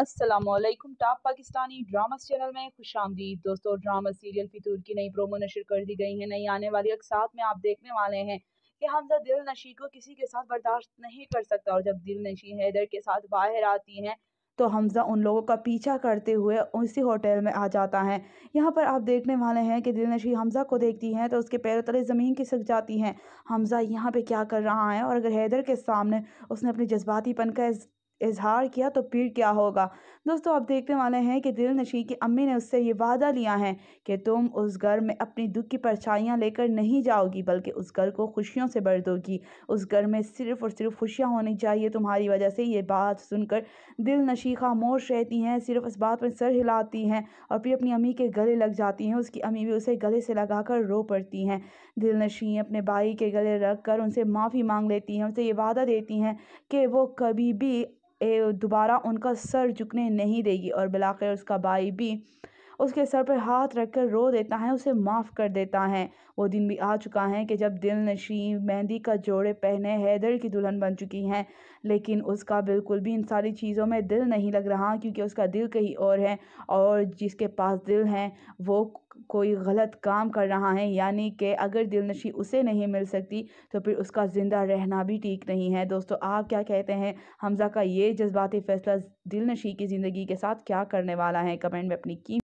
Aslam top Pakistani drama channel में खुश आमदीद दोस्तों ड्रामा सीरियल फितूर की नई प्रोमो नशर कर दी गई है नई आने वाली अकसात में आप देखने वाले हैं कि हमजा दिल नशी को किसी के साथ बर्दाश्त नहीं कर सकता और जब दिल नशी हैदर के साथ बाहर आती हैं तो हमजा उन लोगों का पीछा करते हुए उसी होटल में आ जाता है यहाँ पर आप देखने वाले हैं कि दिलनशी हमजा को देखती हैं तो उसके पैरों तले ज़मीन की सक जाती हैं हमजा यहाँ पे क्या कर रहा है और अगर हैदर के सामने उसने अपने जज्बातीपन का इज़हार किया तो फिर क्या होगा दोस्तों आप देखने वाले हैं कि दिल नशी की अम्मी ने उससे ये वादा लिया है कि तुम उस घर में अपनी दुख की परछाइयाँ लेकर नहीं जाओगी बल्कि उस घर को खुशियों से भर दोगी उस घर में सिर्फ़ और सिर्फ खुशियाँ होनी चाहिए तुम्हारी वजह से ये बात सुनकर दिल नशी खामोश रहती हैं सिर्फ इस बात में सर हिलाती हैं और फिर अपनी अम्मी के गले लग जाती हैं उसकी अम्मी भी उसे गले से कर रो पड़ती हैं दिल नशी अपने भाई के गले रख कर उनसे माफ़ी मांग लेती हैं उनसे ये वादा देती हैं कि वो कभी भी दोबारा उनका सर झुकने नहीं देगी और बिलाकर उसका भाई भी उसके सर पर हाथ रखकर रो देता है उसे माफ़ कर देता है वो दिन भी आ चुका है कि जब दिल नशी मेहंदी का जोड़े पहने हैदर की दुल्हन बन चुकी हैं लेकिन उसका बिल्कुल भी इन सारी चीज़ों में दिल नहीं लग रहा क्योंकि उसका दिल कहीं और है और जिसके पास दिल है वो कोई गलत काम कर रहा है यानी कि अगर दिल नशी उसे नहीं मिल सकती तो फिर उसका ज़िंदा रहना भी ठीक नहीं है दोस्तों आप क्या कहते हैं हमज़ा का ये जज्बाती फ़ैसला दिल नशी की ज़िंदगी के साथ क्या करने वाला है कमेंट में अपनी की